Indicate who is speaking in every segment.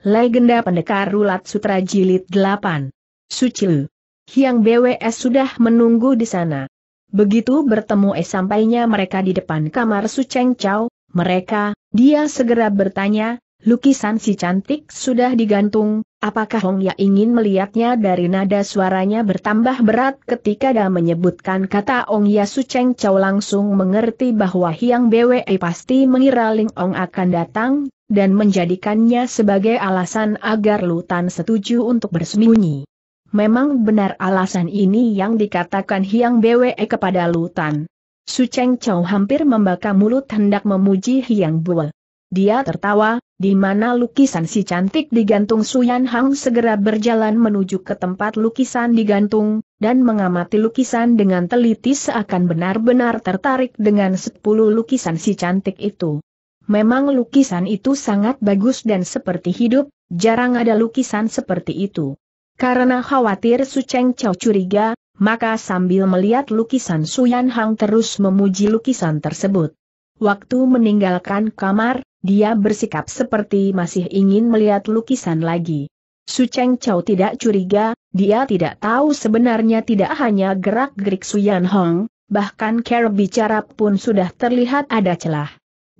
Speaker 1: Legenda Pendekar Rulat Sutra Jilid 8. Sucilu. Hiang BWS sudah menunggu di sana. Begitu bertemu eh sampainya mereka di depan kamar Suceng Chow, mereka, dia segera bertanya, lukisan si cantik sudah digantung, apakah Hong Ya ingin melihatnya dari nada suaranya bertambah berat ketika dia menyebutkan kata Ong Ya Suceng Chow langsung mengerti bahwa Hyang bws e pasti mengira Ling Ong akan datang, dan menjadikannya sebagai alasan agar Lutan setuju untuk bersembunyi. Memang benar alasan ini yang dikatakan Hiang Bwe kepada Lutan. Su Cheng Chow hampir membakar mulut hendak memuji Hiang Bwe. Dia tertawa, di mana lukisan si cantik digantung Su Yan Hang segera berjalan menuju ke tempat lukisan digantung, dan mengamati lukisan dengan teliti seakan benar-benar tertarik dengan sepuluh lukisan si cantik itu. Memang lukisan itu sangat bagus dan seperti hidup, jarang ada lukisan seperti itu. Karena khawatir Su Cheng Chow curiga, maka sambil melihat lukisan Su Yan Hang terus memuji lukisan tersebut. Waktu meninggalkan kamar, dia bersikap seperti masih ingin melihat lukisan lagi. Su Cheng Chow tidak curiga, dia tidak tahu sebenarnya tidak hanya gerak-gerik Su Yan Hong, bahkan cara bicara pun sudah terlihat ada celah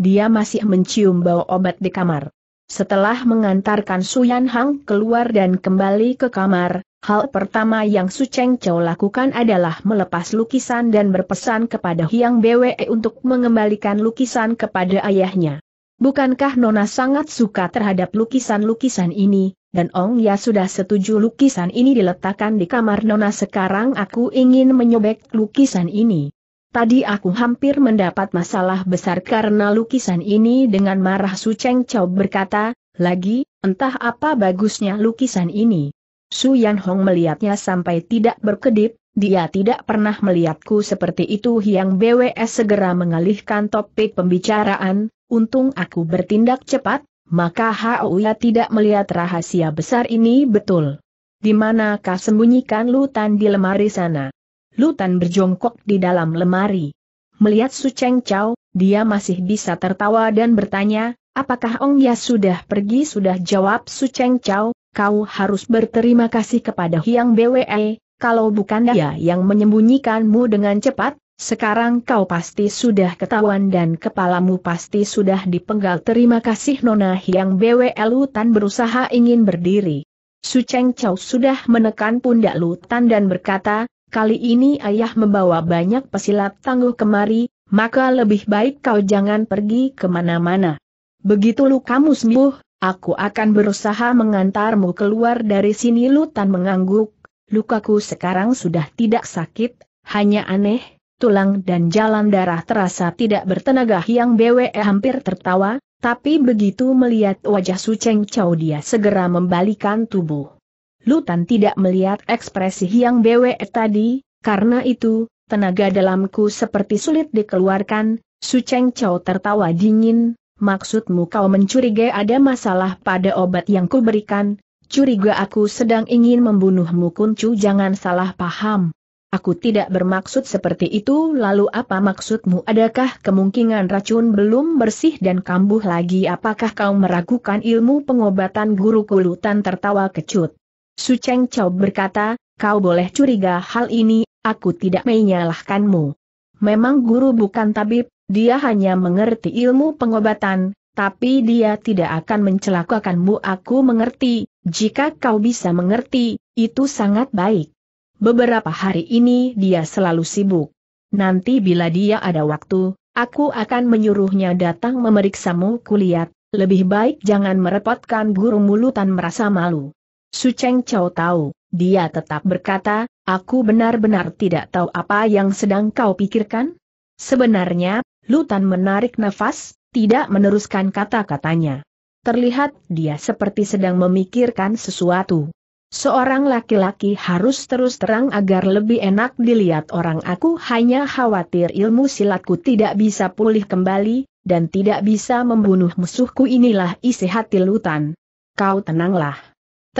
Speaker 1: dia masih mencium bau obat di kamar. Setelah mengantarkan Suyan Hang keluar dan kembali ke kamar, hal pertama yang Su Cheng Chow lakukan adalah melepas lukisan dan berpesan kepada Hyang Bwe untuk mengembalikan lukisan kepada ayahnya. Bukankah Nona sangat suka terhadap lukisan-lukisan ini, dan Ong Ya sudah setuju lukisan ini diletakkan di kamar Nona sekarang aku ingin menyobek lukisan ini. Tadi aku hampir mendapat masalah besar karena lukisan ini dengan marah Su Cheng Chao berkata, lagi, entah apa bagusnya lukisan ini. Su Yan Hong melihatnya sampai tidak berkedip, dia tidak pernah melihatku seperti itu Yang BWS segera mengalihkan topik pembicaraan, untung aku bertindak cepat, maka Hauya tidak melihat rahasia besar ini betul. Di manakah sembunyikan lutan di lemari sana? Lutan berjongkok di dalam lemari. Melihat Su Cheng Chao, dia masih bisa tertawa dan bertanya, apakah Ong Ya sudah pergi? Sudah jawab Su Cheng Chao, kau harus berterima kasih kepada Hyang BWE, kalau bukan dia yang menyembunyikanmu dengan cepat, sekarang kau pasti sudah ketahuan dan kepalamu pasti sudah dipenggal. Terima kasih Nona Hyang Bwe. Lutan berusaha ingin berdiri. Su Cheng Chao sudah menekan pundak Lutan dan berkata, kali ini ayah membawa banyak pesilat tangguh kemari, maka lebih baik kau jangan pergi kemana-mana. Begitu lu kamu sembuh, aku akan berusaha mengantarmu keluar dari sini Lutan mengangguk, lukaku sekarang sudah tidak sakit, hanya aneh, tulang dan jalan darah terasa tidak bertenaga Yang BWE hampir tertawa, tapi begitu melihat wajah Su Cheng Chow dia segera membalikan tubuh. Lutan tidak melihat ekspresi yang bewe tadi, karena itu, tenaga dalamku seperti sulit dikeluarkan, Su Cheng Chow tertawa dingin, maksudmu kau mencurigai ada masalah pada obat yang kuberikan, curiga aku sedang ingin membunuhmu kuncu jangan salah paham. Aku tidak bermaksud seperti itu lalu apa maksudmu adakah kemungkinan racun belum bersih dan kambuh lagi apakah kau meragukan ilmu pengobatan guru kulutan tertawa kecut. Su Cheng Chao berkata, kau boleh curiga hal ini, aku tidak menyalahkanmu. Memang guru bukan tabib, dia hanya mengerti ilmu pengobatan, tapi dia tidak akan mencelakakanmu aku mengerti, jika kau bisa mengerti, itu sangat baik. Beberapa hari ini dia selalu sibuk. Nanti bila dia ada waktu, aku akan menyuruhnya datang memeriksamu kulihat, lebih baik jangan merepotkan guru mulutan merasa malu. Su Cheng Chow tahu, dia tetap berkata, aku benar-benar tidak tahu apa yang sedang kau pikirkan. Sebenarnya, Lutan menarik nafas, tidak meneruskan kata-katanya. Terlihat dia seperti sedang memikirkan sesuatu. Seorang laki-laki harus terus terang agar lebih enak dilihat orang aku hanya khawatir ilmu silatku tidak bisa pulih kembali, dan tidak bisa membunuh musuhku inilah isi hati Lutan. Kau tenanglah.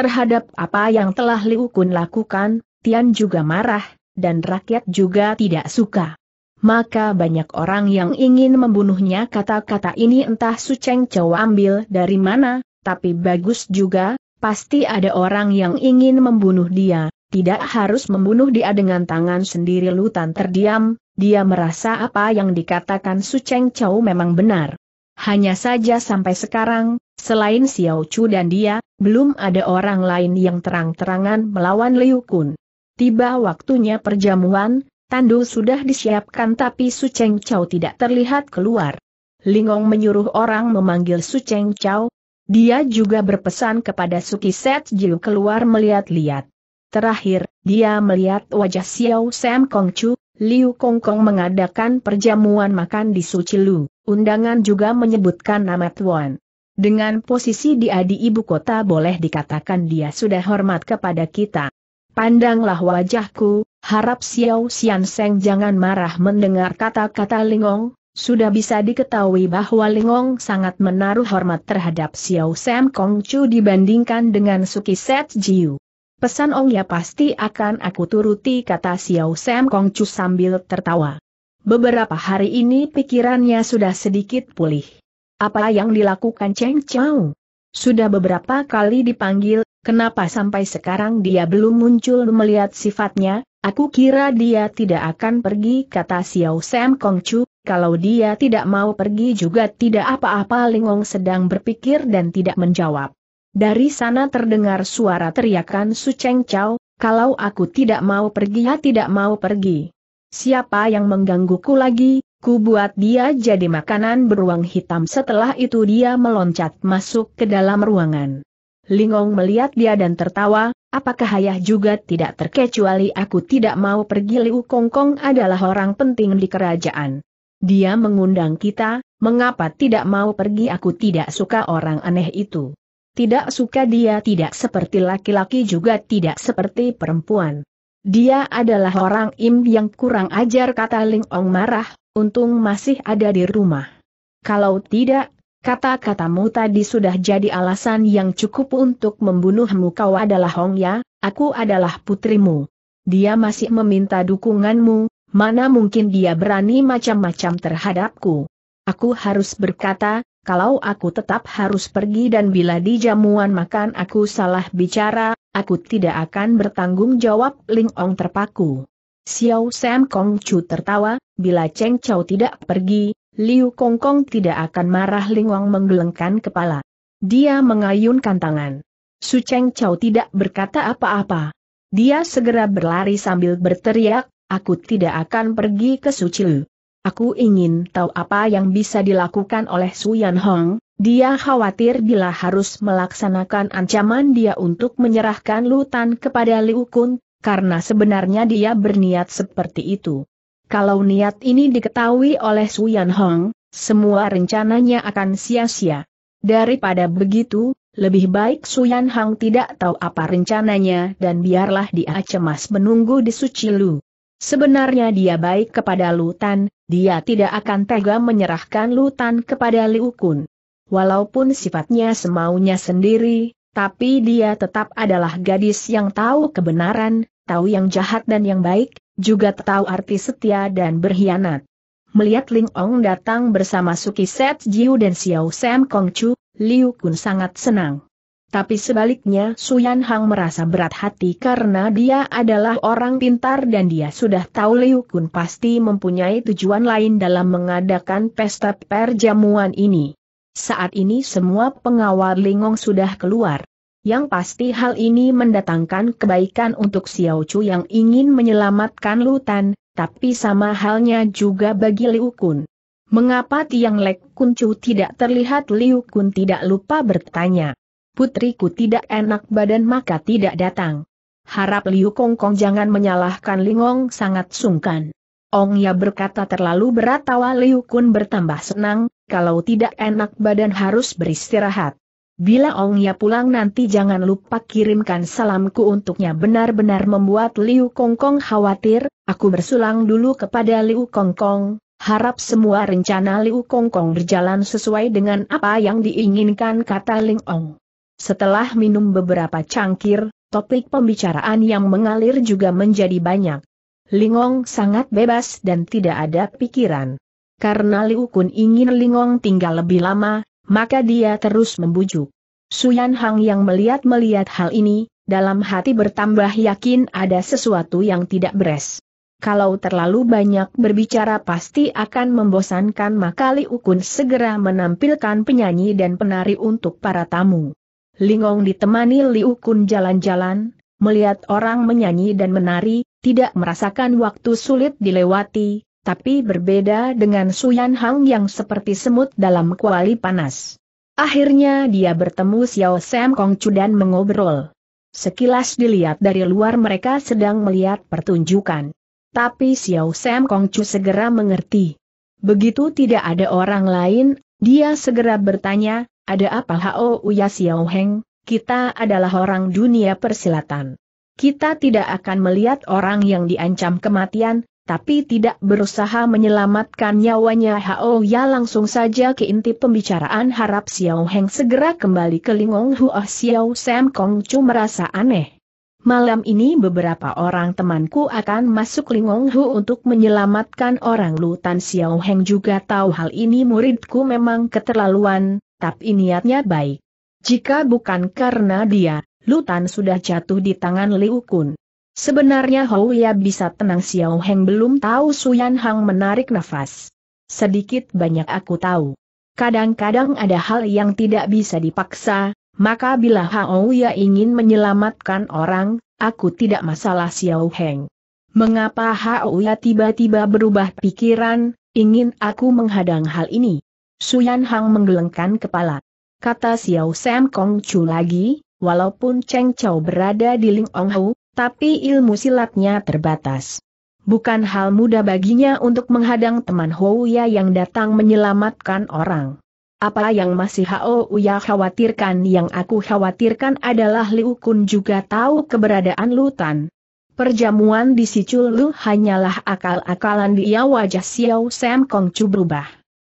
Speaker 1: Terhadap apa yang telah Liu Kun lakukan, Tian juga marah, dan rakyat juga tidak suka. Maka banyak orang yang ingin membunuhnya kata-kata ini entah Su Cheng Chou ambil dari mana, tapi bagus juga, pasti ada orang yang ingin membunuh dia, tidak harus membunuh dia dengan tangan sendiri Lutan terdiam, dia merasa apa yang dikatakan Su Cheng Chou memang benar. Hanya saja sampai sekarang, selain Xiao Chu dan dia, belum ada orang lain yang terang-terangan melawan Liu Kun. Tiba waktunya perjamuan, tandu sudah disiapkan tapi Su Cheng Chao tidak terlihat keluar. Lingong menyuruh orang memanggil Su Cheng Chao. Dia juga berpesan kepada Suki Set Jiu keluar melihat-lihat. Terakhir, dia melihat wajah Xiao Sam Kong Chu, Liu Kong Kong mengadakan perjamuan makan di Su Sucilu. Undangan juga menyebutkan nama Tuan. Dengan posisi dia di ibu kota boleh dikatakan dia sudah hormat kepada kita. Pandanglah wajahku, harap Xiao Xian Seng jangan marah mendengar kata-kata Lingong, sudah bisa diketahui bahwa Lingong sangat menaruh hormat terhadap Xiao Sam Kong Chu dibandingkan dengan Suki Set Jiu. Pesan Ong ya pasti akan aku turuti kata Xiao Sam Kong Chu sambil tertawa. Beberapa hari ini pikirannya sudah sedikit pulih. Apa yang dilakukan Cheng Chao? Sudah beberapa kali dipanggil, kenapa sampai sekarang dia belum muncul melihat sifatnya? Aku kira dia tidak akan pergi kata Xiao Sam Kong Chu, kalau dia tidak mau pergi juga tidak apa-apa Lingong sedang berpikir dan tidak menjawab. Dari sana terdengar suara teriakan Su Cheng Chao, kalau aku tidak mau pergi ya tidak mau pergi. Siapa yang menggangguku lagi, ku buat dia jadi makanan beruang hitam setelah itu dia meloncat masuk ke dalam ruangan. Lingong melihat dia dan tertawa, apakah ayah juga tidak terkecuali aku tidak mau pergi Liu Kongkong adalah orang penting di kerajaan. Dia mengundang kita, mengapa tidak mau pergi aku tidak suka orang aneh itu. Tidak suka dia tidak seperti laki-laki juga tidak seperti perempuan. Dia adalah orang im yang kurang ajar kata Ling Ong marah, untung masih ada di rumah. Kalau tidak, kata-katamu tadi sudah jadi alasan yang cukup untuk membunuhmu kau adalah Hong Ya, aku adalah putrimu. Dia masih meminta dukunganmu, mana mungkin dia berani macam-macam terhadapku. Aku harus berkata, kalau aku tetap harus pergi dan bila di jamuan makan aku salah bicara, aku tidak akan bertanggung jawab Ling Ong terpaku. Xiao Sam Kong Chu tertawa, bila Cheng Chao tidak pergi, Liu Kong Kong tidak akan marah Ling Ong menggelengkan kepala. Dia mengayunkan tangan. Su Cheng Chao tidak berkata apa-apa. Dia segera berlari sambil berteriak, aku tidak akan pergi ke Su Chiu. Aku ingin tahu apa yang bisa dilakukan oleh Suyan Hong, dia khawatir bila harus melaksanakan ancaman dia untuk menyerahkan Lutan kepada Liu Kun, karena sebenarnya dia berniat seperti itu. Kalau niat ini diketahui oleh Suyan Hong, semua rencananya akan sia-sia. Daripada begitu, lebih baik Suyan Hong tidak tahu apa rencananya dan biarlah dia cemas menunggu di Suci Lu. Sebenarnya dia baik kepada Lutan, dia tidak akan tega menyerahkan Lutan kepada Liu Kun. Walaupun sifatnya semaunya sendiri, tapi dia tetap adalah gadis yang tahu kebenaran, tahu yang jahat dan yang baik, juga tahu arti setia dan berkhianat. Melihat Ling Ong datang bersama Suki Set Jiu dan Xiao Sam Chu, Liu Kun sangat senang. Tapi sebaliknya Suyan Hang merasa berat hati karena dia adalah orang pintar dan dia sudah tahu Liu Kun pasti mempunyai tujuan lain dalam mengadakan pesta perjamuan ini. Saat ini semua pengawal Lingong sudah keluar. Yang pasti hal ini mendatangkan kebaikan untuk Xiao Chu yang ingin menyelamatkan Lutan, tapi sama halnya juga bagi Liu Kun. Mengapa Tiang Lek Kuncu tidak terlihat Liu Kun tidak lupa bertanya putriku tidak enak badan maka tidak datang. Harap Liu Kongkong jangan menyalahkan Lingong sangat sungkan. Ong Ya berkata terlalu berat tawa Liu Kun bertambah senang, kalau tidak enak badan harus beristirahat. Bila Ong Ya pulang nanti jangan lupa kirimkan salamku untuknya benar-benar membuat Liu Kongkong khawatir, aku bersulang dulu kepada Liu Kongkong, harap semua rencana Liu Kongkong berjalan sesuai dengan apa yang diinginkan kata Ling Ong. Setelah minum beberapa cangkir, topik pembicaraan yang mengalir juga menjadi banyak. Lingong sangat bebas dan tidak ada pikiran. Karena Liu Kun ingin Lingong tinggal lebih lama, maka dia terus membujuk. Suyan Hang yang melihat-melihat hal ini, dalam hati bertambah yakin ada sesuatu yang tidak beres. Kalau terlalu banyak berbicara pasti akan membosankan maka Liu Kun segera menampilkan penyanyi dan penari untuk para tamu. Lingong ditemani Liu Kun jalan-jalan, melihat orang menyanyi dan menari, tidak merasakan waktu sulit dilewati, tapi berbeda dengan Suyan Hang yang seperti semut dalam kuali panas. Akhirnya dia bertemu Xiao Sam Chu dan mengobrol. Sekilas dilihat dari luar mereka sedang melihat pertunjukan. Tapi Xiao Sam Chu segera mengerti. Begitu tidak ada orang lain, dia segera bertanya, ada apa Hao Uya Xiao Heng? Kita adalah orang dunia persilatan. Kita tidak akan melihat orang yang diancam kematian, tapi tidak berusaha menyelamatkan nyawanya Hao Ya langsung saja ke inti pembicaraan harap Xiao Heng segera kembali ke Lingong Huo Xiao Sam Kong Chu merasa aneh malam ini beberapa orang temanku akan masuk Lingong Hu untuk menyelamatkan orang Lu Tan Xiao Heng juga tahu hal ini muridku memang keterlaluan, tapi niatnya baik. Jika bukan karena dia, Lu Tan sudah jatuh di tangan Liu Kun. Sebenarnya Hou Ya bisa tenang Xiao Heng belum tahu Suyan Hang menarik nafas. Sedikit banyak aku tahu. Kadang-kadang ada hal yang tidak bisa dipaksa, maka bila Ya ingin menyelamatkan orang, aku tidak masalah Xiao Heng. Mengapa Ya tiba-tiba berubah pikiran, ingin aku menghadang hal ini? Suyan Hang menggelengkan kepala. Kata Xiao Sam Kong Chu lagi, walaupun Cheng Chao berada di Ling Ong Hu, tapi ilmu silatnya terbatas. Bukan hal mudah baginya untuk menghadang teman Hou Ya yang datang menyelamatkan orang. Apa yang masih Hao Uya khawatirkan yang aku khawatirkan adalah Liu Kun juga tahu keberadaan Lutan. Perjamuan di Sicul Lu hanyalah akal-akalan dia wajah Xiao Sam Kongcu berubah.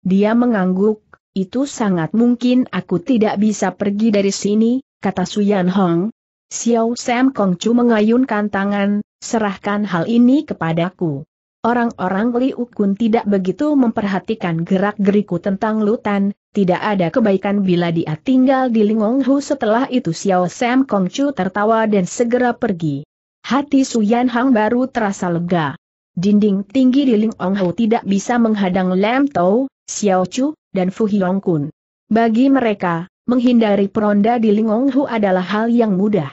Speaker 1: Dia mengangguk, itu sangat mungkin aku tidak bisa pergi dari sini, kata Suyan Hong. Xiao Sam Kongcu mengayunkan tangan, serahkan hal ini kepadaku. Orang-orang Liu Kun tidak begitu memperhatikan gerak-geriku tentang Lutan, tidak ada kebaikan bila dia tinggal di Lingong Hu setelah itu Xiao Sam Kong Chu tertawa dan segera pergi. Hati Suyan Hang baru terasa lega. Dinding tinggi di Lingong Hu tidak bisa menghadang Lam Tou, Xiao Chu, dan Fu Hiong Kun. Bagi mereka, menghindari peronda di Lingong Hu adalah hal yang mudah.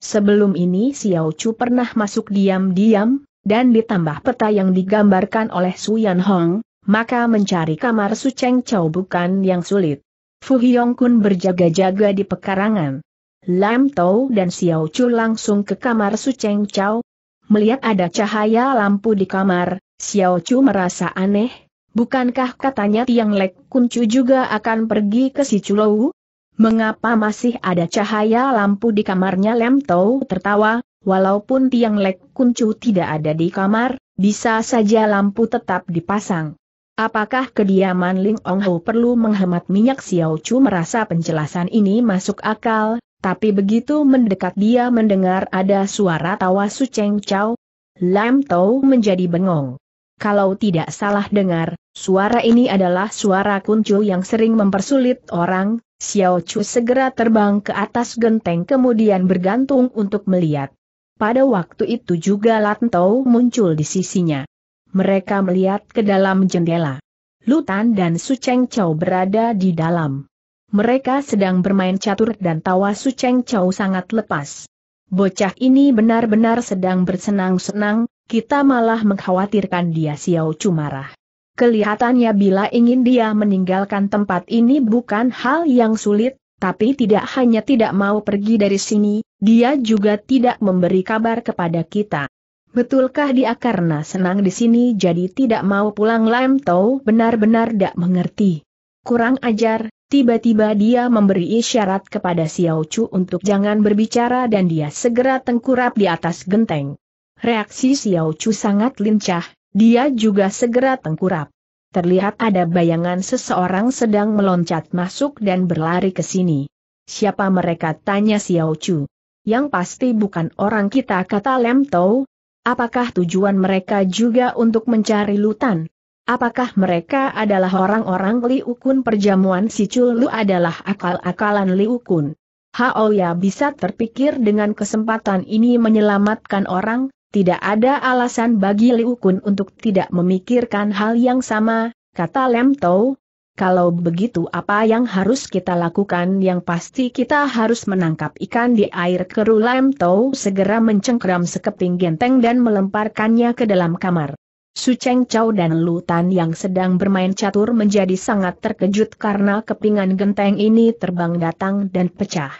Speaker 1: Sebelum ini Xiao Chu pernah masuk diam-diam, dan ditambah peta yang digambarkan oleh Su Yan Hong, maka mencari kamar Su Cheng Chow bukan yang sulit. Fu Hyong Kun berjaga-jaga di pekarangan. Lam Tau dan Xiao Chu langsung ke kamar Su Cheng Chow. Melihat ada cahaya lampu di kamar, Xiao Chu merasa aneh, bukankah katanya Tiang Lek Kuncu juga akan pergi ke si Chulou? Mengapa masih ada cahaya lampu di kamarnya Lam Tau tertawa, Walaupun tiang lek kuncu tidak ada di kamar, bisa saja lampu tetap dipasang. Apakah kediaman Ling Ong Ho perlu menghemat minyak Xiao Chu merasa penjelasan ini masuk akal, tapi begitu mendekat dia mendengar ada suara tawa Su Cheng Chao. Lam Tau menjadi bengong. Kalau tidak salah dengar, suara ini adalah suara kuncu yang sering mempersulit orang, Xiao Chu segera terbang ke atas genteng kemudian bergantung untuk melihat. Pada waktu itu juga Lantau muncul di sisinya. Mereka melihat ke dalam jendela. Lutan dan Su Cheng Chow berada di dalam. Mereka sedang bermain catur dan tawa Su Cheng Chow sangat lepas. Bocah ini benar-benar sedang bersenang-senang, kita malah mengkhawatirkan dia Xiao Cumarah. Kelihatannya bila ingin dia meninggalkan tempat ini bukan hal yang sulit, tapi tidak hanya tidak mau pergi dari sini, dia juga tidak memberi kabar kepada kita. Betulkah dia karena senang di sini jadi tidak mau pulang Lam Tau benar-benar tidak mengerti. Kurang ajar, tiba-tiba dia memberi isyarat kepada Xiao Chu untuk jangan berbicara dan dia segera tengkurap di atas genteng. Reaksi Xiao Chu sangat lincah, dia juga segera tengkurap terlihat ada bayangan seseorang sedang meloncat masuk dan berlari ke sini. Siapa mereka tanya Xiao Chu. Yang pasti bukan orang kita kata Lem Tau. Apakah tujuan mereka juga untuk mencari Lutan? Apakah mereka adalah orang-orang Liukun perjamuan si Lu adalah akal-akalan Liukun. Hao Ya bisa terpikir dengan kesempatan ini menyelamatkan orang, tidak ada alasan bagi Liu Kun untuk tidak memikirkan hal yang sama, kata Lem Tau. Kalau begitu apa yang harus kita lakukan yang pasti kita harus menangkap ikan di air keruh Lem Tau segera mencengkram sekeping genteng dan melemparkannya ke dalam kamar. Su Cheng Chow dan Lu Tan yang sedang bermain catur menjadi sangat terkejut karena kepingan genteng ini terbang datang dan pecah.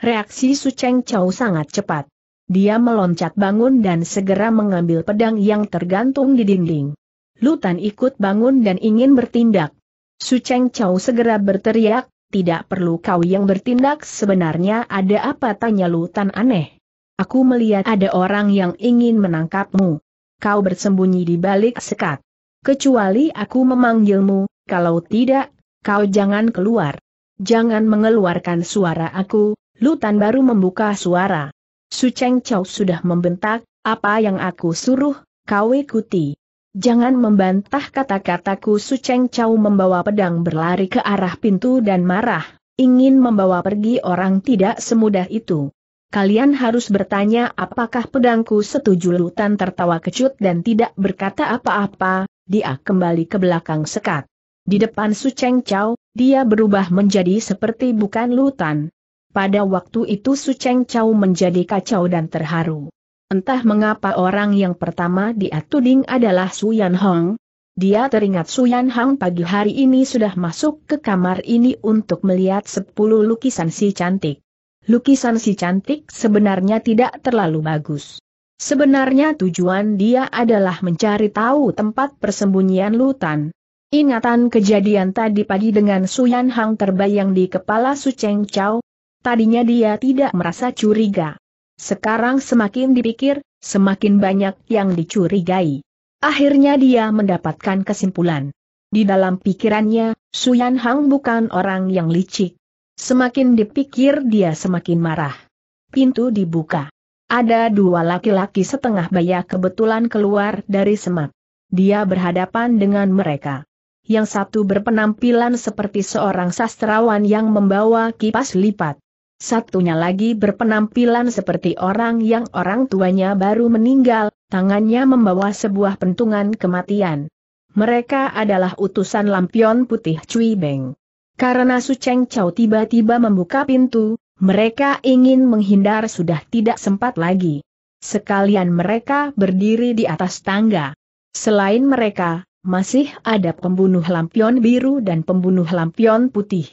Speaker 1: Reaksi Su Cheng Chow sangat cepat. Dia meloncat bangun dan segera mengambil pedang yang tergantung di dinding. Lutan ikut bangun dan ingin bertindak. Su Cheng Chow segera berteriak, tidak perlu kau yang bertindak sebenarnya ada apa tanya Lutan aneh. Aku melihat ada orang yang ingin menangkapmu. Kau bersembunyi di balik sekat. Kecuali aku memanggilmu, kalau tidak, kau jangan keluar. Jangan mengeluarkan suara aku, Lutan baru membuka suara. Su Cheng Chow sudah membentak, apa yang aku suruh, kau ikuti. Jangan membantah kata-kataku Su Cheng Chow membawa pedang berlari ke arah pintu dan marah, ingin membawa pergi orang tidak semudah itu. Kalian harus bertanya apakah pedangku setuju Lutan tertawa kecut dan tidak berkata apa-apa, dia kembali ke belakang sekat. Di depan Su Cheng Chow, dia berubah menjadi seperti bukan Lutan, pada waktu itu Su Cheng Chau menjadi kacau dan terharu. Entah mengapa orang yang pertama dia tuding adalah Su Yan Hong. Dia teringat Su Yan Hong pagi hari ini sudah masuk ke kamar ini untuk melihat sepuluh lukisan si cantik. Lukisan si cantik sebenarnya tidak terlalu bagus. Sebenarnya tujuan dia adalah mencari tahu tempat persembunyian Lutan. Ingatan kejadian tadi pagi dengan Su Yan Hang terbayang di kepala Su Cheng Chau. Tadinya dia tidak merasa curiga. Sekarang semakin dipikir, semakin banyak yang dicurigai. Akhirnya dia mendapatkan kesimpulan. Di dalam pikirannya, Suyan Hang bukan orang yang licik. Semakin dipikir dia semakin marah. Pintu dibuka. Ada dua laki-laki setengah baya kebetulan keluar dari semak. Dia berhadapan dengan mereka. Yang satu berpenampilan seperti seorang sastrawan yang membawa kipas lipat. Satunya lagi berpenampilan seperti orang yang orang tuanya baru meninggal, tangannya membawa sebuah pentungan kematian. Mereka adalah utusan lampion putih Cui Beng. Karena Su Cheng Chao tiba-tiba membuka pintu, mereka ingin menghindar sudah tidak sempat lagi. Sekalian mereka berdiri di atas tangga. Selain mereka, masih ada pembunuh lampion biru dan pembunuh lampion putih.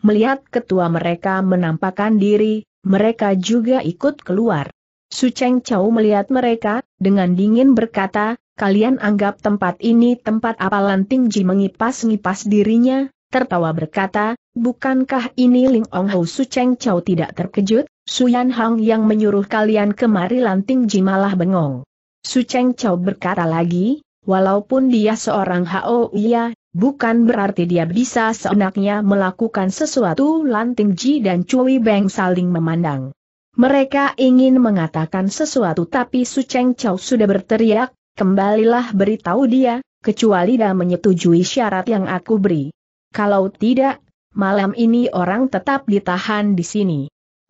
Speaker 1: Melihat ketua mereka menampakkan diri, mereka juga ikut keluar. Su Cheng Chao melihat mereka, dengan dingin berkata, kalian anggap tempat ini tempat apa Lanting Ji mengipas-ngipas dirinya, tertawa berkata, bukankah ini Ling Ong Hou Su Cheng Chao tidak terkejut, Su Yan Hang yang menyuruh kalian kemari Lanting Ji malah bengong. Su Cheng Chao berkata lagi, walaupun dia seorang Hao Ya, Bukan berarti dia bisa seenaknya melakukan sesuatu lanting Ji dan Cui Beng saling memandang. Mereka ingin mengatakan sesuatu tapi Su Cheng Chau sudah berteriak, kembalilah beritahu dia, kecuali dia menyetujui syarat yang aku beri. Kalau tidak, malam ini orang tetap ditahan di sini.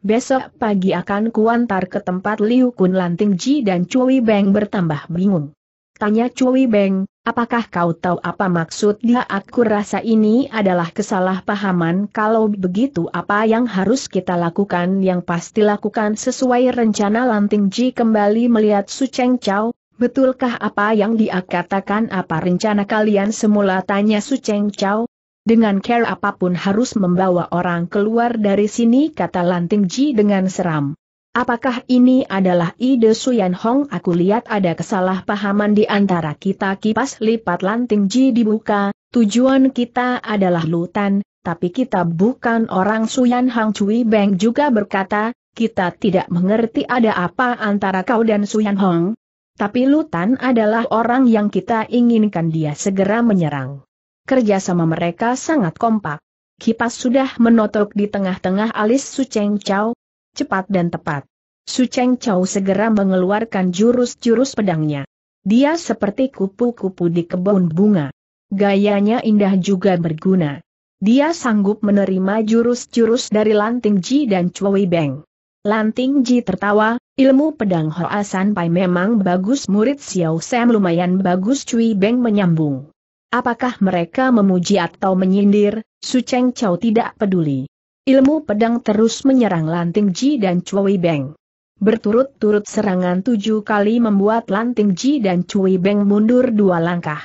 Speaker 1: Besok pagi akan kuantar ke tempat Liu Kun Lanting Ji dan Cui Beng bertambah bingung. Tanya Cui Beng, Apakah kau tahu apa maksud dia? Aku rasa ini adalah kesalahpahaman. Kalau begitu, apa yang harus kita lakukan? Yang pasti lakukan sesuai rencana Lanting Ji kembali melihat Su Cheng Chao. Betulkah apa yang dia katakan? Apa rencana kalian semula? Tanya Su Cheng Chao. Dengan care apapun harus membawa orang keluar dari sini kata Lanting Ji dengan seram. Apakah ini adalah ide Suyan Hong? Aku lihat ada kesalahpahaman di antara kita kipas lipat lanting Ji dibuka, tujuan kita adalah Lutan, tapi kita bukan orang Suyan Hong. Cui Beng juga berkata, kita tidak mengerti ada apa antara kau dan Suyan Hong. Tapi Lutan adalah orang yang kita inginkan dia segera menyerang. Kerjasama mereka sangat kompak. Kipas sudah menotok di tengah-tengah alis Su Cheng Chow, cepat dan tepat. Su Cheng Chao segera mengeluarkan jurus-jurus pedangnya. Dia seperti kupu-kupu di kebun bunga. Gayanya indah juga berguna. Dia sanggup menerima jurus-jurus dari Lanting Ji dan Chui Beng. Lanting Ji tertawa, ilmu pedang Hoa San Pai memang bagus murid Xiao Sam lumayan bagus Chui Beng menyambung. Apakah mereka memuji atau menyindir, Su Cheng Chao tidak peduli. Ilmu pedang terus menyerang Lanting Ji dan Cui Beng. Berturut-turut serangan tujuh kali membuat Lanting Ji dan Cui Beng mundur dua langkah.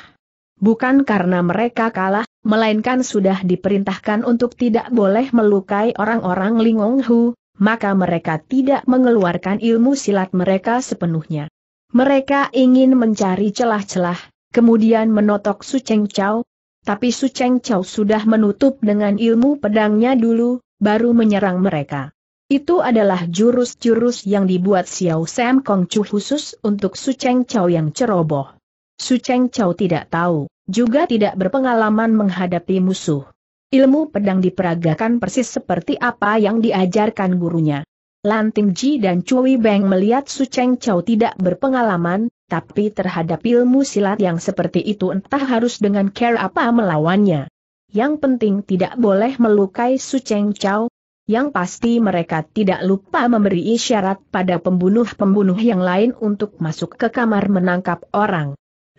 Speaker 1: Bukan karena mereka kalah, melainkan sudah diperintahkan untuk tidak boleh melukai orang-orang Lingong Hu, maka mereka tidak mengeluarkan ilmu silat mereka sepenuhnya. Mereka ingin mencari celah-celah, kemudian menotok Su Cheng Chau. tapi Su Cheng Chau sudah menutup dengan ilmu pedangnya dulu, baru menyerang mereka. Itu adalah jurus-jurus yang dibuat Xiao Sam Kong Chu khusus untuk Su Cheng Chow yang ceroboh. Su Cheng Chow tidak tahu, juga tidak berpengalaman menghadapi musuh. Ilmu pedang diperagakan persis seperti apa yang diajarkan gurunya. Lanting Ji dan Cui Beng melihat Su Cheng Chow tidak berpengalaman, tapi terhadap ilmu silat yang seperti itu entah harus dengan care apa melawannya yang penting tidak boleh melukai Su Cheng Chao, yang pasti mereka tidak lupa memberi isyarat pada pembunuh-pembunuh yang lain untuk masuk ke kamar menangkap orang.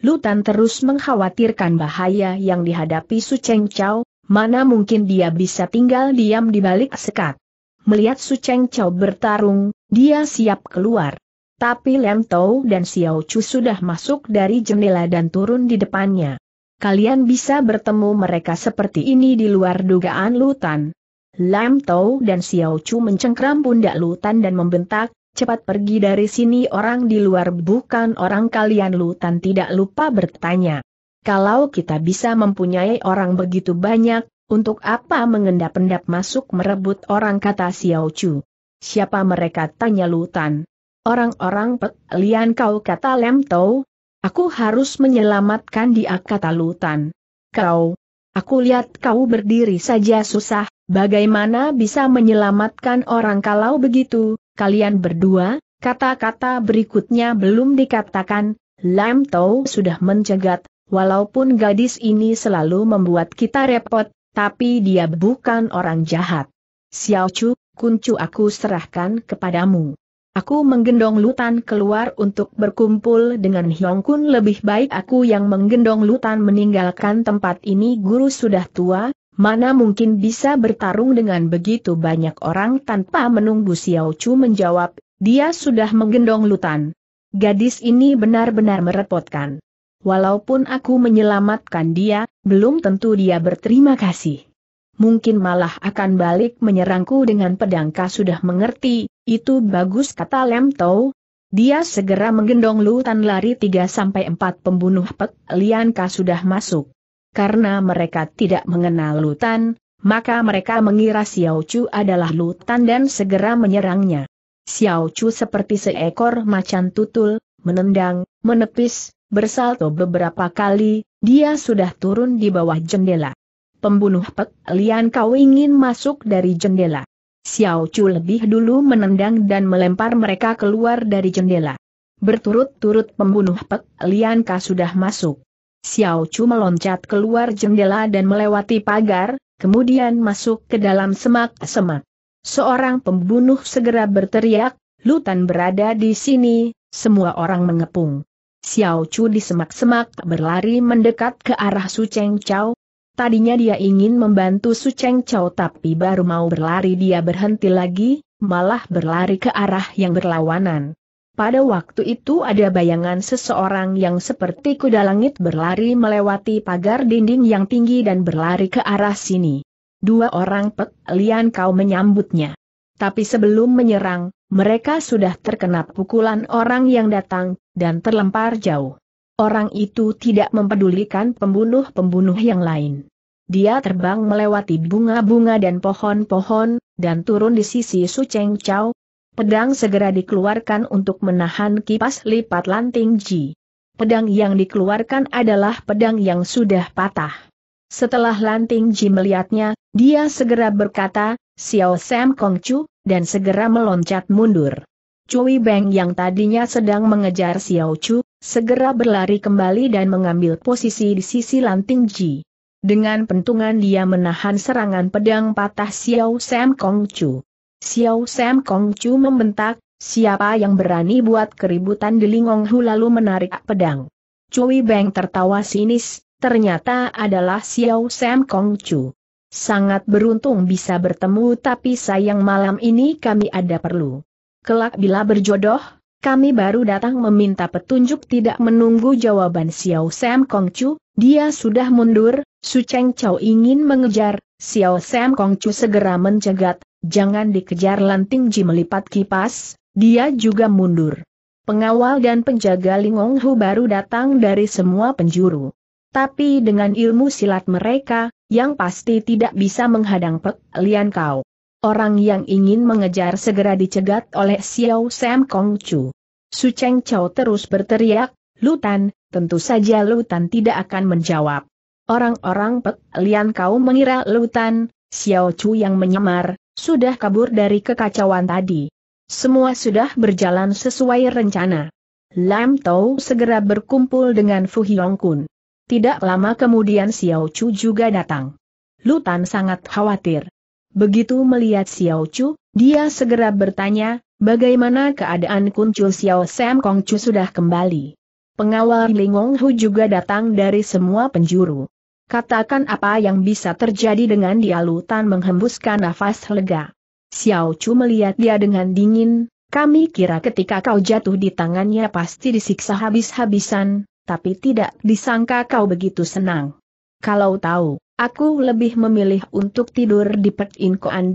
Speaker 1: Lutan terus mengkhawatirkan bahaya yang dihadapi Su Cheng Chao, mana mungkin dia bisa tinggal diam di balik sekat. Melihat Su Cheng Chao bertarung, dia siap keluar. Tapi Lem Tau dan Xiao Chu sudah masuk dari jendela dan turun di depannya kalian bisa bertemu mereka seperti ini di luar dugaan Lutan. Lam Tau dan Xiao Chu mencengkram pundak Lutan dan membentak, cepat pergi dari sini orang di luar bukan orang kalian Lutan tidak lupa bertanya. Kalau kita bisa mempunyai orang begitu banyak, untuk apa mengendap-endap masuk merebut orang kata Xiao Chu? Siapa mereka tanya Lutan. Orang-orang pek, lian kau kata Lam Tau, Aku harus menyelamatkan dia kata Lutan. Kau, aku lihat kau berdiri saja susah, bagaimana bisa menyelamatkan orang kalau begitu, kalian berdua, kata-kata berikutnya belum dikatakan, Lam Tau sudah mencegat, walaupun gadis ini selalu membuat kita repot, tapi dia bukan orang jahat. Xiao Chu, kuncu aku serahkan kepadamu. Aku menggendong Lutan keluar untuk berkumpul dengan Hyong Kun lebih baik aku yang menggendong Lutan meninggalkan tempat ini guru sudah tua, mana mungkin bisa bertarung dengan begitu banyak orang tanpa menunggu Xiao Chu menjawab, dia sudah menggendong Lutan. Gadis ini benar-benar merepotkan. Walaupun aku menyelamatkan dia, belum tentu dia berterima kasih. Mungkin malah akan balik menyerangku dengan pedangka sudah mengerti, itu bagus kata Lem Tau. Dia segera menggendong Lutan lari 3-4 pembunuh Pek Lianka sudah masuk. Karena mereka tidak mengenal Lutan, maka mereka mengira Xiao Chu adalah Lutan dan segera menyerangnya. Xiao Chu seperti seekor macan tutul, menendang, menepis, bersalto beberapa kali, dia sudah turun di bawah jendela. Pembunuh Pek Lian ingin masuk dari jendela. Xiao Chu lebih dulu menendang dan melempar mereka keluar dari jendela. Berturut-turut pembunuh Pek Lianka sudah masuk. Xiao Chu meloncat keluar jendela dan melewati pagar, kemudian masuk ke dalam semak-semak. Seorang pembunuh segera berteriak, Lutan berada di sini, semua orang mengepung. Xiao Chu di semak-semak berlari mendekat ke arah Su Cheng Chao, Tadinya dia ingin membantu Su Cheng Chow tapi baru mau berlari dia berhenti lagi, malah berlari ke arah yang berlawanan. Pada waktu itu ada bayangan seseorang yang seperti kuda langit berlari melewati pagar dinding yang tinggi dan berlari ke arah sini. Dua orang Pek Lian Kau menyambutnya. Tapi sebelum menyerang, mereka sudah terkena pukulan orang yang datang, dan terlempar jauh. Orang itu tidak mempedulikan pembunuh-pembunuh yang lain. Dia terbang melewati bunga-bunga dan pohon-pohon, dan turun di sisi Su Cheng Chao. Pedang segera dikeluarkan untuk menahan kipas lipat lanting Ji. Pedang yang dikeluarkan adalah pedang yang sudah patah. Setelah Lanting Ji melihatnya, dia segera berkata, Xiao Sam Kongcu, dan segera meloncat mundur. Cui Beng yang tadinya sedang mengejar Xiao Chu, segera berlari kembali dan mengambil posisi di sisi Lanting Ji. Dengan pentungan dia menahan serangan pedang patah Xiao Sam Kong Chu. Xiao Sam Kong Chu membentak, siapa yang berani buat keributan di Lingong Hu lalu menarik pedang. Cui Beng tertawa sinis, ternyata adalah Xiao Sam Kong Chu. Sangat beruntung bisa bertemu tapi sayang malam ini kami ada perlu. Kelak bila berjodoh, kami baru datang meminta petunjuk tidak menunggu jawaban Xiao Sam Kong Chu, dia sudah mundur, Su Cheng Chow ingin mengejar, Xiao Sam Kong Chu segera mencegat, jangan dikejar Lanting Ji melipat kipas, dia juga mundur. Pengawal dan penjaga Lingong Hu baru datang dari semua penjuru. Tapi dengan ilmu silat mereka, yang pasti tidak bisa menghadang Pek Lian Kau. Orang yang ingin mengejar segera dicegat oleh Xiao Sam Kong Chu. Su Cheng Chao terus berteriak, Lutan, tentu saja Lutan tidak akan menjawab. Orang-orang Pek Lian kau mengira Lutan, Xiao Chu yang menyamar, sudah kabur dari kekacauan tadi. Semua sudah berjalan sesuai rencana. Lam Tau segera berkumpul dengan Fu Hyong Kun. Tidak lama kemudian Xiao Chu juga datang. Lutan sangat khawatir. Begitu melihat Xiao Chu, dia segera bertanya, bagaimana keadaan Kuncu Xiao Sam Kong Chu sudah kembali. Pengawal Lingong Hu juga datang dari semua penjuru. Katakan apa yang bisa terjadi dengan dia Lutan menghembuskan nafas lega. Xiao Chu melihat dia dengan dingin, kami kira ketika kau jatuh di tangannya pasti disiksa habis-habisan, tapi tidak disangka kau begitu senang. Kalau tahu, Aku lebih memilih untuk tidur di Pek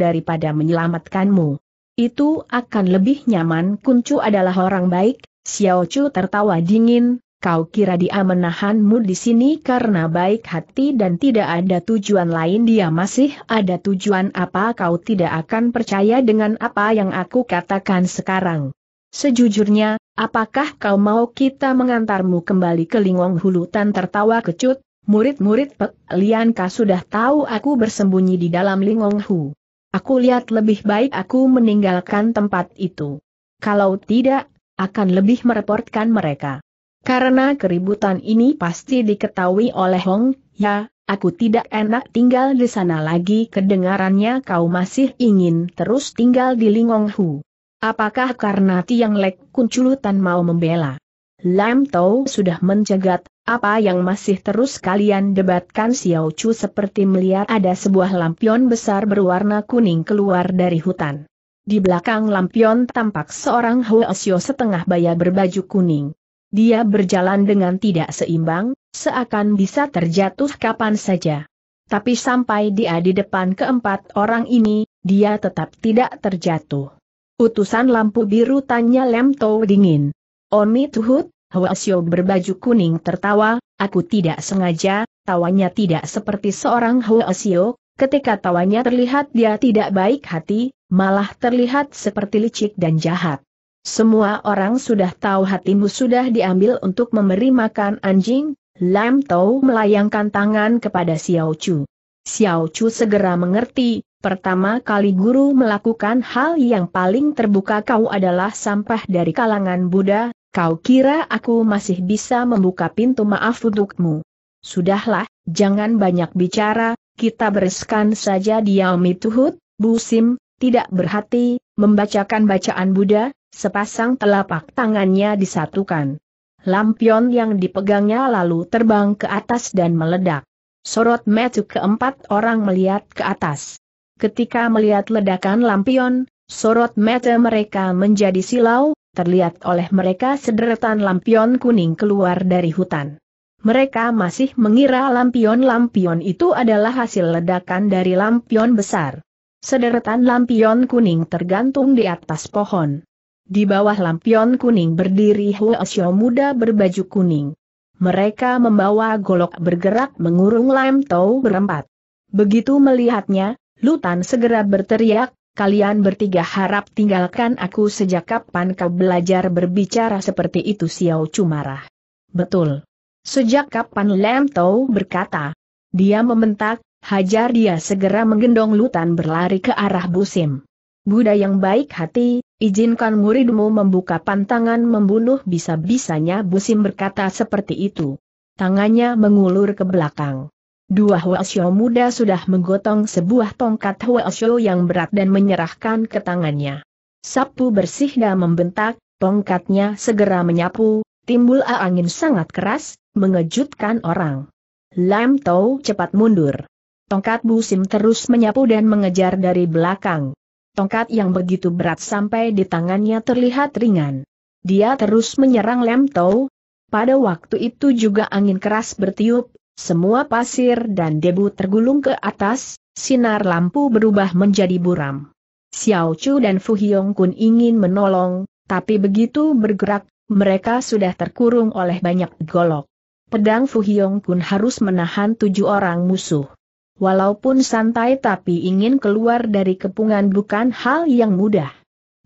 Speaker 1: daripada menyelamatkanmu. Itu akan lebih nyaman Kuncu adalah orang baik, Xiao Chu tertawa dingin, kau kira dia menahanmu di sini karena baik hati dan tidak ada tujuan lain dia masih ada tujuan apa kau tidak akan percaya dengan apa yang aku katakan sekarang. Sejujurnya, apakah kau mau kita mengantarmu kembali ke Lingong Hulutan tertawa kecut, Murid-murid Pek Lian Ka sudah tahu aku bersembunyi di dalam Lingong Hu. Aku lihat lebih baik aku meninggalkan tempat itu. Kalau tidak, akan lebih mereportkan mereka. Karena keributan ini pasti diketahui oleh Hong, ya, aku tidak enak tinggal di sana lagi kedengarannya kau masih ingin terus tinggal di Lingong Hu. Apakah karena Tiang Lek Kunculutan mau membela? Lam Tau sudah mencegat, apa yang masih terus kalian debatkan Xiao Chu seperti melihat ada sebuah lampion besar berwarna kuning keluar dari hutan. Di belakang lampion tampak seorang Xiao setengah baya berbaju kuning. Dia berjalan dengan tidak seimbang, seakan bisa terjatuh kapan saja. Tapi sampai dia di depan keempat orang ini, dia tetap tidak terjatuh. Utusan lampu biru tanya Lam Tau dingin. Oni Tuhut, Hwasyo berbaju kuning tertawa, aku tidak sengaja, tawanya tidak seperti seorang Hwasyo, ketika tawanya terlihat dia tidak baik hati, malah terlihat seperti licik dan jahat. Semua orang sudah tahu hatimu sudah diambil untuk memberi makan anjing, Lam Tau melayangkan tangan kepada Xiao Chu. Xiao Chu segera mengerti, pertama kali guru melakukan hal yang paling terbuka kau adalah sampah dari kalangan Buddha, Kau kira aku masih bisa membuka pintu maaf untukmu? Sudahlah, jangan banyak bicara, kita bereskan saja di Yaomi Tuhut, Sim, tidak berhati, membacakan bacaan Buddha, sepasang telapak tangannya disatukan. Lampion yang dipegangnya lalu terbang ke atas dan meledak. Sorot metu keempat orang melihat ke atas. Ketika melihat ledakan lampion, sorot mata mereka menjadi silau, terlihat oleh mereka sederetan lampion kuning keluar dari hutan. Mereka masih mengira lampion-lampion itu adalah hasil ledakan dari lampion besar. Sederetan lampion kuning tergantung di atas pohon. Di bawah lampion kuning berdiri Huo muda berbaju kuning. Mereka membawa golok bergerak mengurung Lam Tau berempat. Begitu melihatnya, Lutan segera berteriak, kalian bertiga harap tinggalkan aku sejak kapan kau belajar berbicara seperti itu Xiao Chu marah. Betul. Sejak kapan Lam Tau berkata. Dia mementak, hajar dia segera menggendong lutan berlari ke arah busim. Buddha yang baik hati, izinkan muridmu membuka pantangan membunuh bisa-bisanya busim berkata seperti itu. Tangannya mengulur ke belakang. Dua Huasyo muda sudah menggotong sebuah tongkat Huasyo yang berat dan menyerahkan ke tangannya. Sapu bersih dan membentak, tongkatnya segera menyapu, timbul angin sangat keras, mengejutkan orang. Lam Tau cepat mundur. Tongkat busim terus menyapu dan mengejar dari belakang. Tongkat yang begitu berat sampai di tangannya terlihat ringan. Dia terus menyerang Lam Tau, pada waktu itu juga angin keras bertiup, semua pasir dan debu tergulung ke atas, sinar lampu berubah menjadi buram. Xiao Chu dan Fu Hyong Kun ingin menolong, tapi begitu bergerak, mereka sudah terkurung oleh banyak golok. Pedang Fu Hyong Kun harus menahan tujuh orang musuh. Walaupun santai tapi ingin keluar dari kepungan bukan hal yang mudah.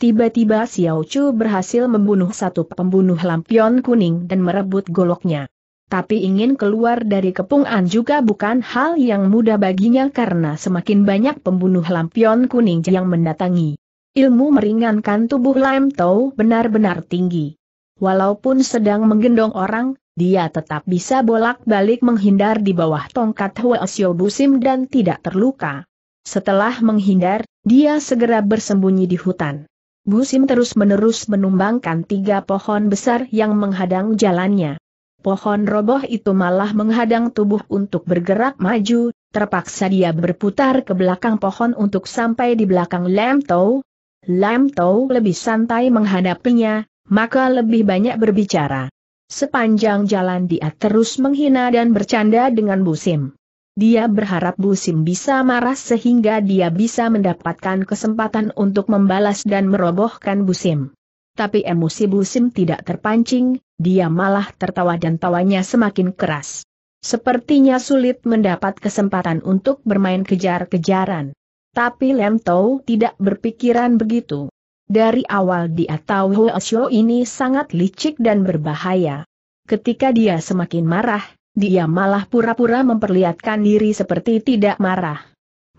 Speaker 1: Tiba-tiba Xiao Chu berhasil membunuh satu pembunuh lampion kuning dan merebut goloknya tapi ingin keluar dari kepungan juga bukan hal yang mudah baginya karena semakin banyak pembunuh lampion kuning yang mendatangi. Ilmu meringankan tubuh Lam Tau benar-benar tinggi. Walaupun sedang menggendong orang, dia tetap bisa bolak-balik menghindar di bawah tongkat Huasyo Busim dan tidak terluka. Setelah menghindar, dia segera bersembunyi di hutan. Busim terus-menerus menumbangkan tiga pohon besar yang menghadang jalannya pohon roboh itu malah menghadang tubuh untuk bergerak maju, terpaksa dia berputar ke belakang pohon untuk sampai di belakang Lam Tau. Lam Tau lebih santai menghadapinya, maka lebih banyak berbicara. Sepanjang jalan dia terus menghina dan bercanda dengan Busim. Dia berharap Busim bisa marah sehingga dia bisa mendapatkan kesempatan untuk membalas dan merobohkan Busim tapi emosi Busim tidak terpancing, dia malah tertawa dan tawanya semakin keras. Sepertinya sulit mendapat kesempatan untuk bermain kejar-kejaran. Tapi Lem Tau tidak berpikiran begitu. Dari awal dia tahu Hoesyo ini sangat licik dan berbahaya. Ketika dia semakin marah, dia malah pura-pura memperlihatkan diri seperti tidak marah.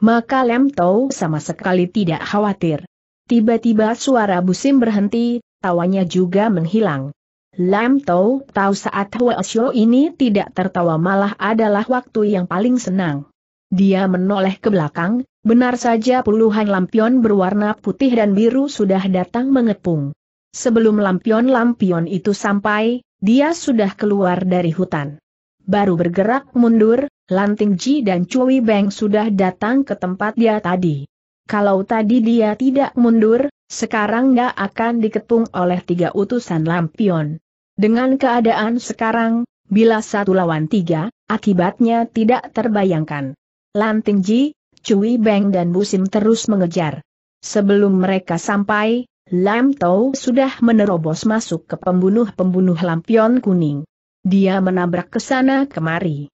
Speaker 1: Maka Lem Tau sama sekali tidak khawatir. Tiba-tiba suara busim berhenti, tawanya juga menghilang. Lam Tau tahu saat Huo Xiu ini tidak tertawa malah adalah waktu yang paling senang. Dia menoleh ke belakang, benar saja puluhan lampion berwarna putih dan biru sudah datang mengepung. Sebelum lampion-lampion itu sampai, dia sudah keluar dari hutan. Baru bergerak mundur, Lanting Ji dan Cui Beng sudah datang ke tempat dia tadi kalau tadi dia tidak mundur, sekarang dia akan diketung oleh tiga utusan lampion. Dengan keadaan sekarang, bila satu lawan tiga, akibatnya tidak terbayangkan. Lanting Ji, Cui Beng dan Busim terus mengejar. Sebelum mereka sampai, Lam Tau sudah menerobos masuk ke pembunuh-pembunuh lampion kuning. Dia menabrak ke sana kemari.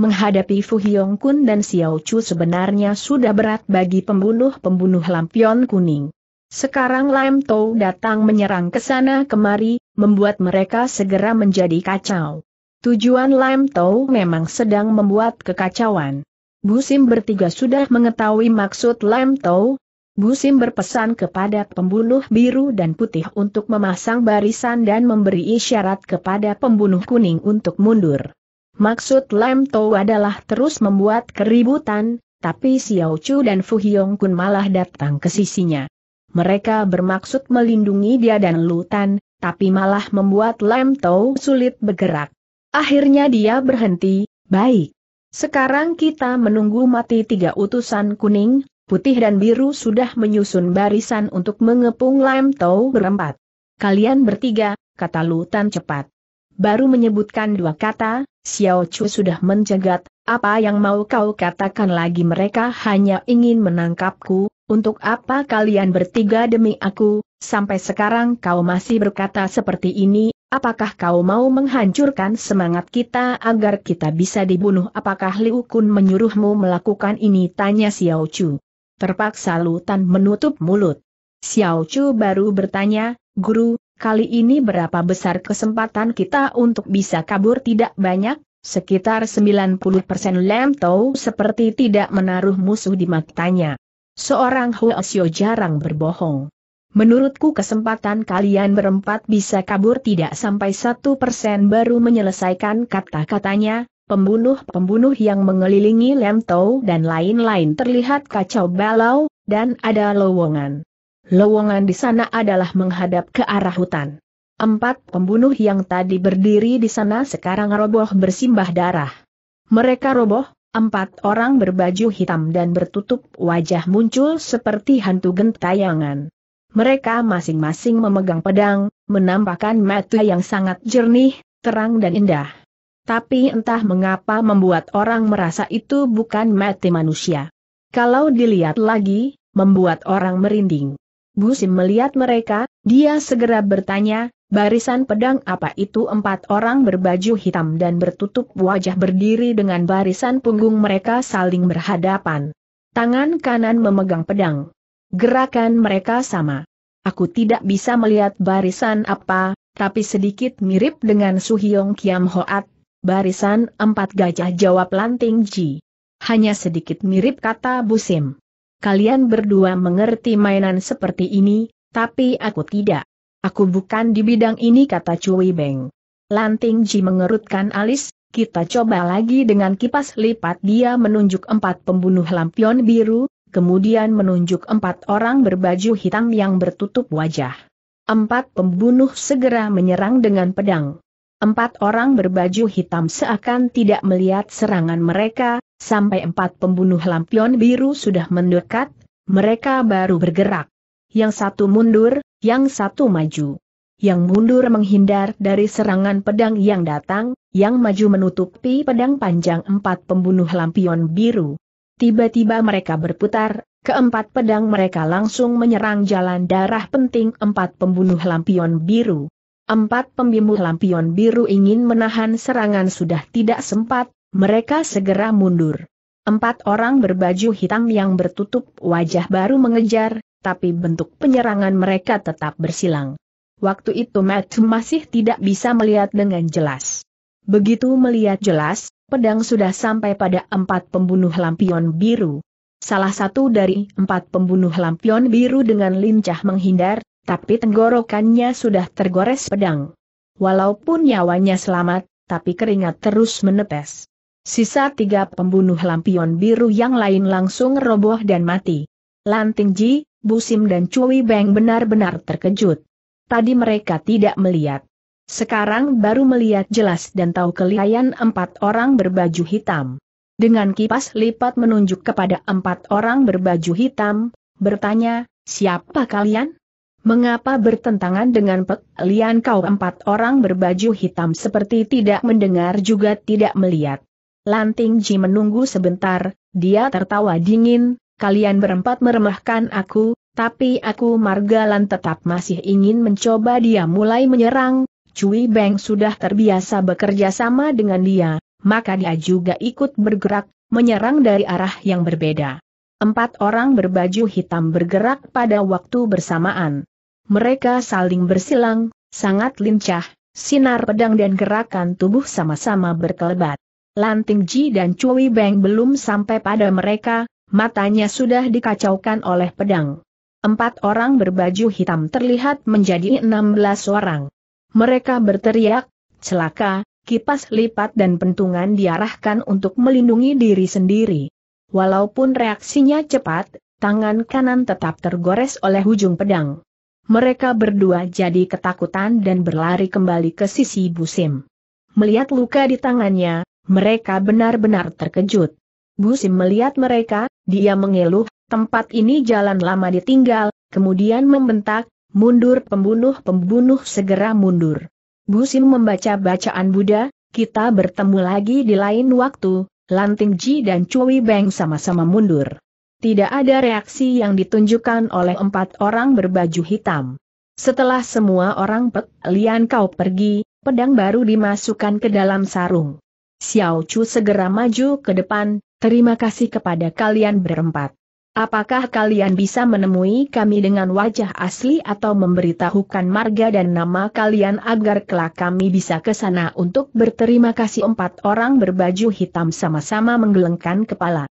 Speaker 1: Menghadapi Fu Hyong Kun dan Xiao Chu sebenarnya sudah berat bagi pembunuh-pembunuh lampion kuning. Sekarang Lam Tou datang menyerang ke sana kemari, membuat mereka segera menjadi kacau. Tujuan Lam Tou memang sedang membuat kekacauan. Busim bertiga sudah mengetahui maksud Lam Tou, Busim berpesan kepada pembunuh biru dan putih untuk memasang barisan dan memberi isyarat kepada pembunuh kuning untuk mundur. Maksud Lam Tou adalah terus membuat keributan, tapi Xiao Chu dan Fu Hyong Kun malah datang ke sisinya. Mereka bermaksud melindungi dia dan Lutan, tapi malah membuat Lam Tou sulit bergerak. Akhirnya dia berhenti, baik. Sekarang kita menunggu mati tiga utusan kuning, putih dan biru sudah menyusun barisan untuk mengepung Lam Tou berempat. Kalian bertiga, kata Lutan cepat baru menyebutkan dua kata, Xiao Chu sudah mencegat, apa yang mau kau katakan lagi mereka hanya ingin menangkapku, untuk apa kalian bertiga demi aku, sampai sekarang kau masih berkata seperti ini, apakah kau mau menghancurkan semangat kita agar kita bisa dibunuh apakah Liu Kun menyuruhmu melakukan ini tanya Xiao Chu. Terpaksa Lutan menutup mulut. Xiao Chu baru bertanya, Guru, Kali ini berapa besar kesempatan kita untuk bisa kabur tidak banyak, sekitar 90% Lam Tau seperti tidak menaruh musuh di matanya. Seorang Huo jarang berbohong. Menurutku kesempatan kalian berempat bisa kabur tidak sampai satu persen baru menyelesaikan kata-katanya, pembunuh-pembunuh yang mengelilingi Lam Tau dan lain-lain terlihat kacau balau, dan ada lowongan. Lowongan di sana adalah menghadap ke arah hutan. Empat pembunuh yang tadi berdiri di sana sekarang roboh bersimbah darah. Mereka roboh, empat orang berbaju hitam dan bertutup wajah muncul seperti hantu gentayangan. Mereka masing-masing memegang pedang, menampakkan mata yang sangat jernih, terang dan indah. Tapi entah mengapa membuat orang merasa itu bukan mata manusia. Kalau dilihat lagi, membuat orang merinding. Busim melihat mereka, dia segera bertanya, barisan pedang apa itu empat orang berbaju hitam dan bertutup wajah berdiri dengan barisan punggung mereka saling berhadapan. Tangan kanan memegang pedang. Gerakan mereka sama. Aku tidak bisa melihat barisan apa, tapi sedikit mirip dengan Suhyong Kiam Hoat, barisan empat gajah jawab Lanting Ji. Hanya sedikit mirip kata Busim kalian berdua mengerti mainan seperti ini, tapi aku tidak. Aku bukan di bidang ini kata Cui Beng. Lanting Ji mengerutkan alis, kita coba lagi dengan kipas lipat dia menunjuk empat pembunuh lampion biru, kemudian menunjuk empat orang berbaju hitam yang bertutup wajah. Empat pembunuh segera menyerang dengan pedang. Empat orang berbaju hitam seakan tidak melihat serangan mereka, Sampai empat pembunuh lampion biru sudah mendekat, mereka baru bergerak. Yang satu mundur, yang satu maju. Yang mundur menghindar dari serangan pedang yang datang, yang maju menutupi pedang panjang empat pembunuh lampion biru. Tiba-tiba mereka berputar, keempat pedang mereka langsung menyerang jalan darah penting empat pembunuh lampion biru. Empat pembunuh lampion biru ingin menahan serangan sudah tidak sempat, mereka segera mundur. Empat orang berbaju hitam yang bertutup wajah baru mengejar, tapi bentuk penyerangan mereka tetap bersilang. Waktu itu Matt masih tidak bisa melihat dengan jelas. Begitu melihat jelas, pedang sudah sampai pada empat pembunuh lampion biru. Salah satu dari empat pembunuh lampion biru dengan lincah menghindar, tapi tenggorokannya sudah tergores pedang. Walaupun nyawanya selamat, tapi keringat terus menetes. Sisa tiga pembunuh lampion biru yang lain langsung roboh dan mati. Lanting Ji, Busim dan Cui Beng benar-benar terkejut. Tadi mereka tidak melihat. Sekarang baru melihat jelas dan tahu kelihayan empat orang berbaju hitam. Dengan kipas lipat menunjuk kepada empat orang berbaju hitam, bertanya, siapa kalian? Mengapa bertentangan dengan Lian kau empat orang berbaju hitam seperti tidak mendengar juga tidak melihat? Lanting Ji menunggu sebentar, dia tertawa dingin, kalian berempat meremahkan aku, tapi aku Margalan tetap masih ingin mencoba dia mulai menyerang, Cui Beng sudah terbiasa bekerja sama dengan dia, maka dia juga ikut bergerak, menyerang dari arah yang berbeda. Empat orang berbaju hitam bergerak pada waktu bersamaan. Mereka saling bersilang, sangat lincah, sinar pedang dan gerakan tubuh sama-sama berkelebat. Lanting Ji dan Cui Beng belum sampai pada mereka, matanya sudah dikacaukan oleh pedang. Empat orang berbaju hitam terlihat menjadi enam belas orang. Mereka berteriak, celaka, kipas lipat dan pentungan diarahkan untuk melindungi diri sendiri. Walaupun reaksinya cepat, tangan kanan tetap tergores oleh ujung pedang. Mereka berdua jadi ketakutan dan berlari kembali ke sisi busim. Melihat luka di tangannya, mereka benar-benar terkejut. Busim melihat mereka, dia mengeluh, tempat ini jalan lama ditinggal, kemudian membentak, mundur pembunuh-pembunuh segera mundur. Busim membaca bacaan Buddha, kita bertemu lagi di lain waktu, Lanting Ji dan Cui Beng sama-sama mundur. Tidak ada reaksi yang ditunjukkan oleh empat orang berbaju hitam. Setelah semua orang Pek Lian Kau pergi, pedang baru dimasukkan ke dalam sarung. Xiao Chu segera maju ke depan, terima kasih kepada kalian berempat. Apakah kalian bisa menemui kami dengan wajah asli atau memberitahukan marga dan nama kalian agar kelak kami bisa ke sana untuk berterima kasih empat orang berbaju hitam sama-sama menggelengkan kepala.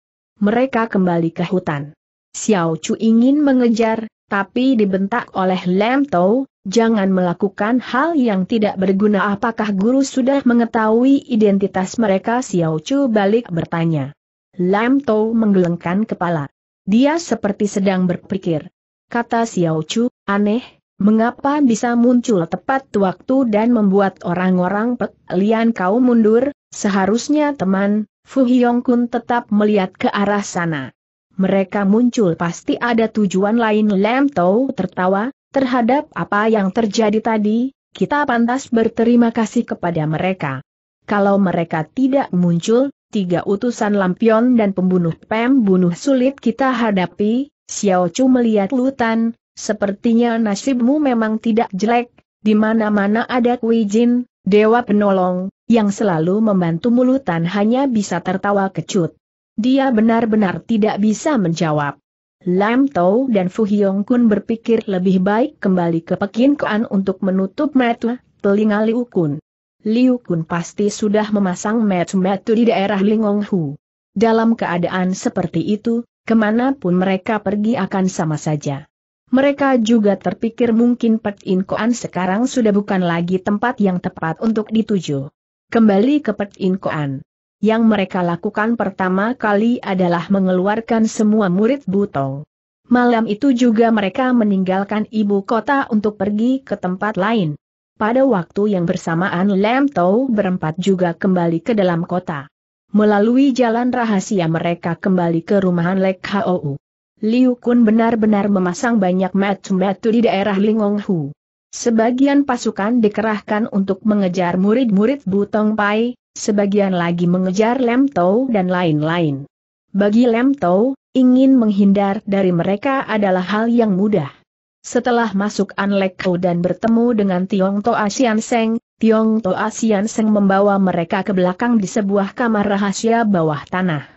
Speaker 1: Mereka kembali ke hutan. Xiao Chu ingin mengejar, tapi dibentak oleh Lam Tau, Jangan melakukan hal yang tidak berguna apakah guru sudah mengetahui identitas mereka Xiao Chu balik bertanya. Lam Tou menggelengkan kepala. Dia seperti sedang berpikir. Kata Xiao Chu, aneh, mengapa bisa muncul tepat waktu dan membuat orang-orang Pek Lian kau mundur, seharusnya teman, Fu Hyong Kun tetap melihat ke arah sana mereka muncul pasti ada tujuan lain Lam Tau tertawa, Terhadap apa yang terjadi tadi, kita pantas berterima kasih kepada mereka. Kalau mereka tidak muncul, tiga utusan lampion dan pembunuh pem bunuh sulit kita hadapi, Xiao Chu melihat Lutan, sepertinya nasibmu memang tidak jelek, di mana-mana ada Kui Jin, dewa penolong, yang selalu membantu Mulutan hanya bisa tertawa kecut. Dia benar-benar tidak bisa menjawab. Lam Tau dan Fu Hyong Kun berpikir lebih baik kembali ke Pekin Koan untuk menutup metu, telinga Liu Kun. Liu Kun pasti sudah memasang metu-metu di daerah Lingong Hu. Dalam keadaan seperti itu, kemanapun mereka pergi akan sama saja. Mereka juga terpikir mungkin Pekin Koan sekarang sudah bukan lagi tempat yang tepat untuk dituju. Kembali ke Pekin Koan. Yang mereka lakukan pertama kali adalah mengeluarkan semua murid Butong. Malam itu juga mereka meninggalkan ibu kota untuk pergi ke tempat lain. Pada waktu yang bersamaan Lam Tau berempat juga kembali ke dalam kota. Melalui jalan rahasia mereka kembali ke rumahan Lek Hou. Liu Kun benar-benar memasang banyak metu-metu di daerah Lingonghu. Sebagian pasukan dikerahkan untuk mengejar murid-murid Butong Pai, sebagian lagi mengejar Lem Tau dan lain-lain. Bagi Lem Tau, ingin menghindar dari mereka adalah hal yang mudah. Setelah masuk An Anlekau dan bertemu dengan Tiong To Asian Seng, Tiong To Asian Seng membawa mereka ke belakang di sebuah kamar rahasia bawah tanah.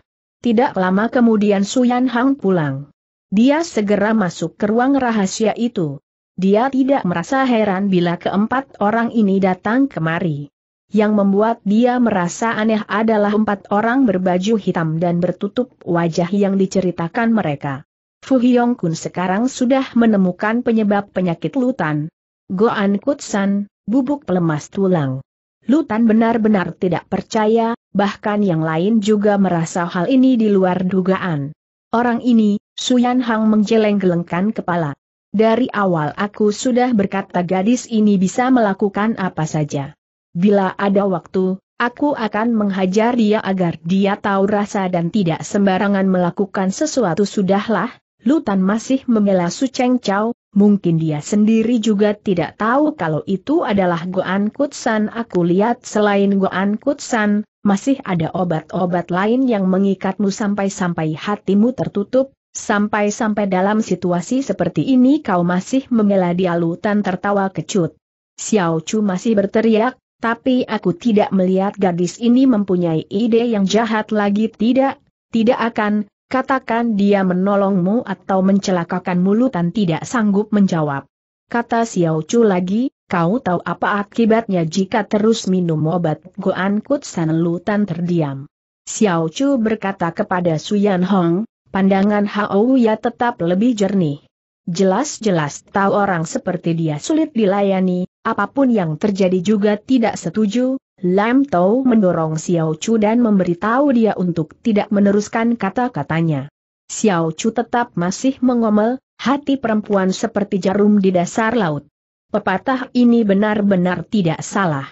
Speaker 1: Tidak lama kemudian Suyan Hang pulang. Dia segera masuk ke ruang rahasia itu. Dia tidak merasa heran bila keempat orang ini datang kemari. Yang membuat dia merasa aneh adalah empat orang berbaju hitam dan bertutup wajah yang diceritakan mereka. Fu Hyong Kun sekarang sudah menemukan penyebab penyakit lutan. Goan Kutsan, bubuk pelemas tulang. Lutan benar-benar tidak percaya, bahkan yang lain juga merasa hal ini di luar dugaan. Orang ini, Su Yan Hang menggeleng-gelengkan kepala. Dari awal aku sudah berkata gadis ini bisa melakukan apa saja. Bila ada waktu, aku akan menghajar dia agar dia tahu rasa dan tidak sembarangan melakukan sesuatu sudahlah, Lutan masih membela Su Cheng Chao, mungkin dia sendiri juga tidak tahu kalau itu adalah Goan Kutsan aku lihat selain Goan Kutsan, masih ada obat-obat lain yang mengikatmu sampai-sampai hatimu tertutup, sampai-sampai dalam situasi seperti ini kau masih membela dia Lutan tertawa kecut. Xiao Chu masih berteriak, tapi aku tidak melihat gadis ini mempunyai ide yang jahat lagi tidak, tidak akan, katakan dia menolongmu atau mencelakakan mulutan tidak sanggup menjawab. Kata Xiao Chu lagi, kau tahu apa akibatnya jika terus minum obat Goan Kutsan Lutan terdiam. Xiao Chu berkata kepada Suyan Hong, pandangan Hao Ya tetap lebih jernih. Jelas-jelas tahu orang seperti dia sulit dilayani, apapun yang terjadi juga tidak setuju, Lam Tau mendorong Xiao Chu dan memberitahu dia untuk tidak meneruskan kata-katanya. Xiao Chu tetap masih mengomel, hati perempuan seperti jarum di dasar laut. Pepatah ini benar-benar tidak salah.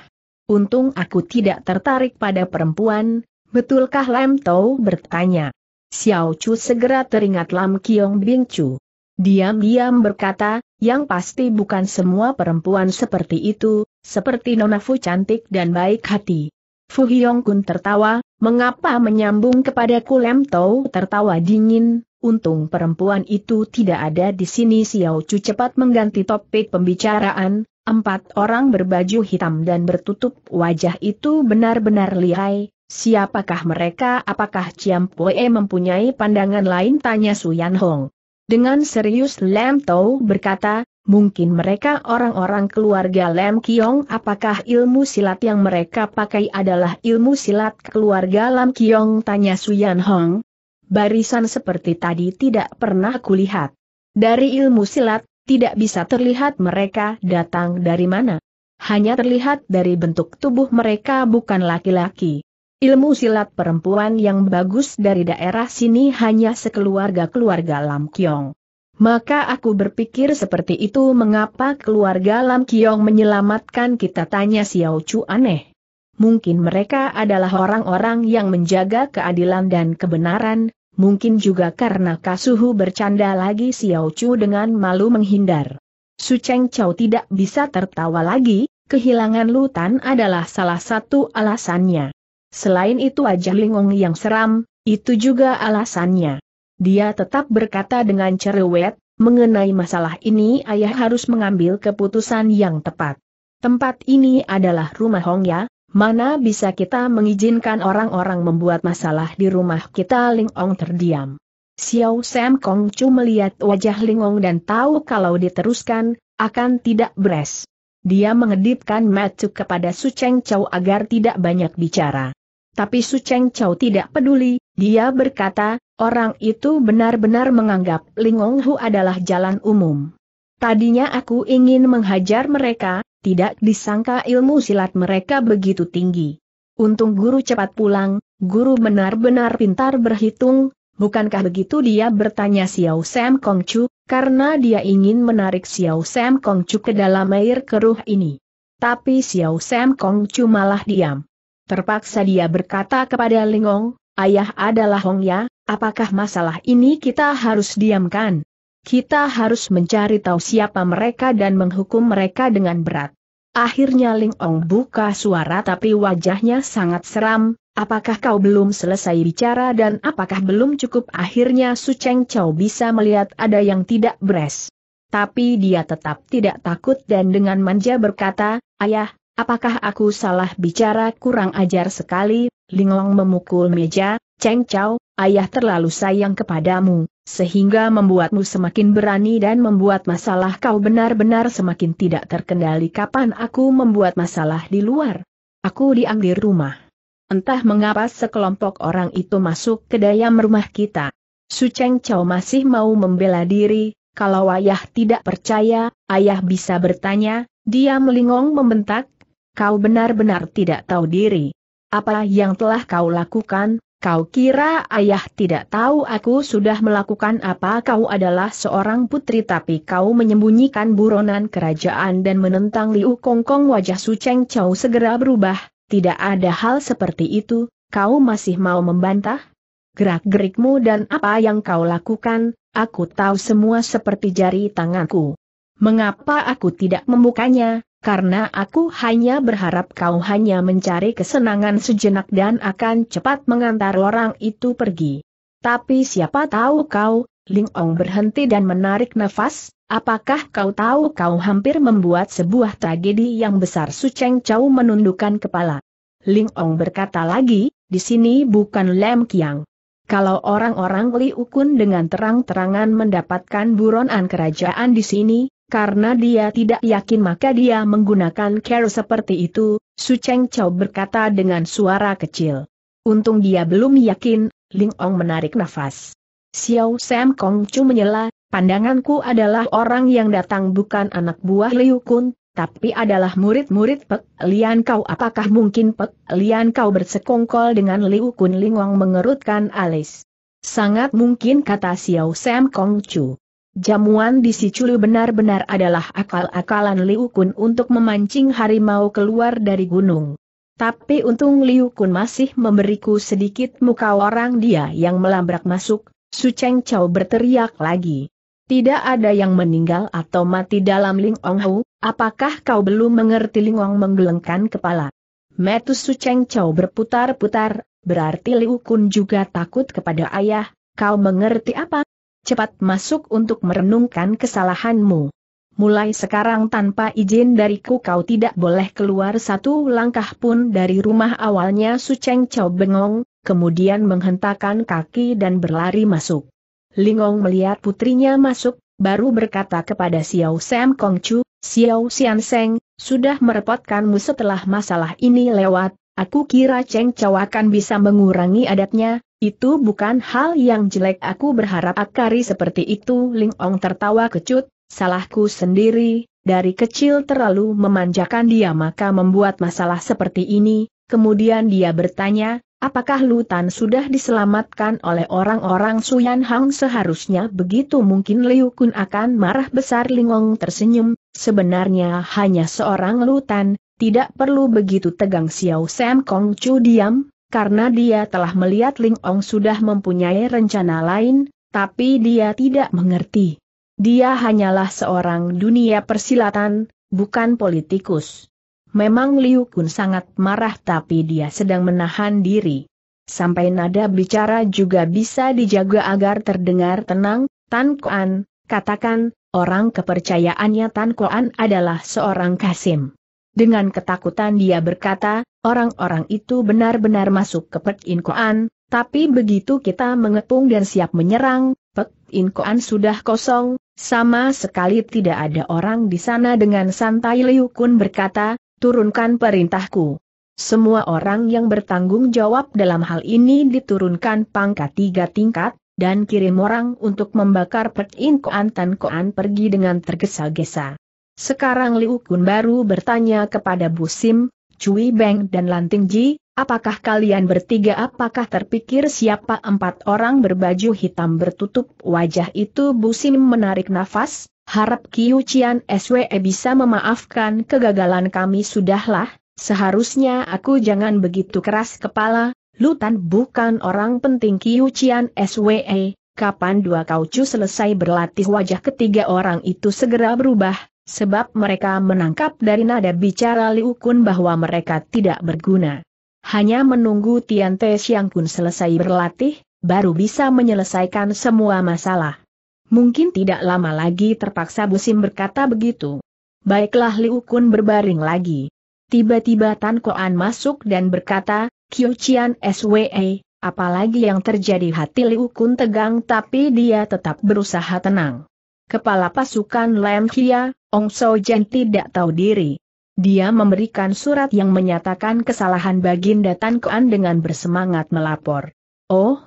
Speaker 1: Untung aku tidak tertarik pada perempuan, betulkah Lam Tau bertanya. Xiao Chu segera teringat Lam Kiong Bing Chu. Diam-diam berkata, yang pasti bukan semua perempuan seperti itu, seperti Nona Fu cantik dan baik hati. Fu Hyong Kun tertawa, mengapa menyambung kepada Kulem Tau tertawa dingin, untung perempuan itu tidak ada di sini Xiao Chu cepat mengganti topik pembicaraan, empat orang berbaju hitam dan bertutup wajah itu benar-benar lihai, siapakah mereka apakah Ciam Pue mempunyai pandangan lain tanya Su Yan Hong. Dengan serius Lam Tau berkata, mungkin mereka orang-orang keluarga Lam Kiong apakah ilmu silat yang mereka pakai adalah ilmu silat keluarga Lam Kiong tanya Suyan Hong. Barisan seperti tadi tidak pernah kulihat. Dari ilmu silat, tidak bisa terlihat mereka datang dari mana. Hanya terlihat dari bentuk tubuh mereka bukan laki-laki. Ilmu silat perempuan yang bagus dari daerah sini hanya sekeluarga-keluarga Lam Kiong. Maka aku berpikir seperti itu mengapa keluarga Lam Kiong menyelamatkan kita tanya Xiao Chu aneh. Mungkin mereka adalah orang-orang yang menjaga keadilan dan kebenaran, mungkin juga karena Kasuhu bercanda lagi Xiao Chu dengan malu menghindar. Su Cheng Chao tidak bisa tertawa lagi, kehilangan Lutan adalah salah satu alasannya. Selain itu wajah Lingong yang seram, itu juga alasannya. Dia tetap berkata dengan cerewet, mengenai masalah ini ayah harus mengambil keputusan yang tepat. Tempat ini adalah rumah Hongya, mana bisa kita mengizinkan orang-orang membuat masalah di rumah kita Lingong terdiam. Xiao Sam Kong Chu melihat wajah Lingong dan tahu kalau diteruskan, akan tidak beres. Dia mengedipkan mata kepada Su Cheng Chow agar tidak banyak bicara. Tapi Su Cheng Chao tidak peduli, dia berkata, orang itu benar-benar menganggap Lingong Hu adalah jalan umum. Tadinya aku ingin menghajar mereka, tidak disangka ilmu silat mereka begitu tinggi. Untung guru cepat pulang, guru benar-benar pintar berhitung, bukankah begitu dia bertanya Xiao Sam Kong Chu, karena dia ingin menarik Xiao Sam Kong Chu ke dalam air keruh ini. Tapi Xiao Sam Kong Chu malah diam. Terpaksa dia berkata kepada Lingong, ayah adalah Hongya, apakah masalah ini kita harus diamkan? Kita harus mencari tahu siapa mereka dan menghukum mereka dengan berat. Akhirnya Ling buka suara tapi wajahnya sangat seram, apakah kau belum selesai bicara dan apakah belum cukup akhirnya Su Cheng Chow bisa melihat ada yang tidak beres. Tapi dia tetap tidak takut dan dengan manja berkata, Ayah, Apakah aku salah bicara kurang ajar sekali? Linglong memukul meja, Cheng Chao, ayah terlalu sayang kepadamu, sehingga membuatmu semakin berani dan membuat masalah kau benar-benar semakin tidak terkendali kapan aku membuat masalah di luar. Aku diambil rumah. Entah mengapa sekelompok orang itu masuk ke dayam rumah kita. Su Cheng Chao masih mau membela diri, kalau ayah tidak percaya, ayah bisa bertanya, dia melingong membentak, kau benar-benar tidak tahu diri. Apa yang telah kau lakukan, kau kira ayah tidak tahu aku sudah melakukan apa kau adalah seorang putri tapi kau menyembunyikan buronan kerajaan dan menentang Liu Kongkong wajah Su Cheng Chow segera berubah, tidak ada hal seperti itu, kau masih mau membantah? Gerak-gerikmu dan apa yang kau lakukan, aku tahu semua seperti jari tanganku. Mengapa aku tidak membukanya, karena aku hanya berharap kau hanya mencari kesenangan sejenak dan akan cepat mengantar orang itu pergi. Tapi siapa tahu kau, Ling Ong berhenti dan menarik nafas, apakah kau tahu kau hampir membuat sebuah tragedi yang besar Su Cheng Chau menundukkan kepala. Ling Ong berkata lagi, di sini bukan Lem Kiang. Kalau orang-orang Liukun dengan terang-terangan mendapatkan buronan kerajaan di sini, karena dia tidak yakin maka dia menggunakan care seperti itu, Su Cheng Chow berkata dengan suara kecil. Untung dia belum yakin, Ling Ong menarik nafas. Xiao Sam Kong Chu menyela, pandanganku adalah orang yang datang bukan anak buah Liu Kun, tapi adalah murid-murid Pek Lian Kau apakah mungkin Pek Lian Kau bersekongkol dengan Liu Kun Ling Ong mengerutkan alis. Sangat mungkin kata Xiao Sam Kong Chu. Jamuan di Siculu benar-benar adalah akal-akalan Liu Kun untuk memancing harimau keluar dari gunung. Tapi untung Liu Kun masih memberiku sedikit muka orang dia yang melabrak masuk, Su Cheng Chow berteriak lagi. Tidak ada yang meninggal atau mati dalam Ling Ong Hu, apakah kau belum mengerti Ling Ong menggelengkan kepala? Metu Su Cheng Chow berputar-putar, berarti Liu Kun juga takut kepada ayah, kau mengerti apa? cepat masuk untuk merenungkan kesalahanmu. Mulai sekarang tanpa izin dariku kau tidak boleh keluar satu langkah pun dari rumah awalnya Cheng Chow bengong, kemudian menghentakkan kaki dan berlari masuk. Lingong melihat putrinya masuk, baru berkata kepada Xiao Sam Kongcu, Xiao Xian Seng, sudah merepotkanmu setelah masalah ini lewat, Aku kira Cheng Chau akan bisa mengurangi adatnya, itu bukan hal yang jelek aku berharap akari seperti itu Ling Ong tertawa kecut, salahku sendiri, dari kecil terlalu memanjakan dia maka membuat masalah seperti ini, kemudian dia bertanya, apakah Lutan sudah diselamatkan oleh orang-orang Suyan Hang seharusnya begitu mungkin Liu Kun akan marah besar Ling Ong tersenyum, sebenarnya hanya seorang Lutan, tidak perlu begitu tegang Xiao Sam Kong Chu diam, karena dia telah melihat Ling Ong sudah mempunyai rencana lain, tapi dia tidak mengerti. Dia hanyalah seorang dunia persilatan, bukan politikus. Memang Liu Kun sangat marah tapi dia sedang menahan diri. Sampai nada bicara juga bisa dijaga agar terdengar tenang, Tan Kuan, katakan, orang kepercayaannya Tan Kuan adalah seorang kasim. Dengan ketakutan dia berkata, orang-orang itu benar-benar masuk ke Pek In tapi begitu kita mengepung dan siap menyerang, Pek In sudah kosong, sama sekali tidak ada orang di sana dengan santai Liu Kun berkata, turunkan perintahku. Semua orang yang bertanggung jawab dalam hal ini diturunkan pangkat tiga tingkat, dan kirim orang untuk membakar Pek In Koan Tan Koan pergi dengan tergesa-gesa. Sekarang Liu Kun baru bertanya kepada Busim, Cui Beng dan Lanting Ji, apakah kalian bertiga apakah terpikir siapa empat orang berbaju hitam bertutup wajah itu Busim menarik nafas, harap Kiu Chian SWE bisa memaafkan kegagalan kami sudahlah, seharusnya aku jangan begitu keras kepala, Lutan bukan orang penting Kiu Chian SWE, kapan dua kaucu selesai berlatih wajah ketiga orang itu segera berubah, Sebab mereka menangkap dari nada bicara Liu Kun bahwa mereka tidak berguna. Hanya menunggu Tian Te Xiang Kun selesai berlatih, baru bisa menyelesaikan semua masalah. Mungkin tidak lama lagi terpaksa Busim berkata begitu. Baiklah Liu Kun berbaring lagi. Tiba-tiba Tan Koan masuk dan berkata, Kyo Chian SWE, apalagi yang terjadi hati Liu Kun tegang tapi dia tetap berusaha tenang. Kepala pasukan Lam Kia Ong So Jen tidak tahu diri. Dia memberikan surat yang menyatakan kesalahan Baginda Tan Kuan dengan bersemangat melapor. Oh,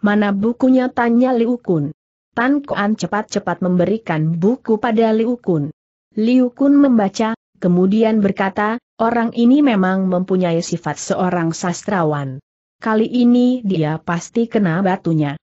Speaker 1: mana bukunya tanya Liu Kun. Tan Kuan cepat-cepat memberikan buku pada Liu Kun. Liu Kun membaca, kemudian berkata, orang ini memang mempunyai sifat seorang sastrawan. Kali ini dia pasti kena batunya.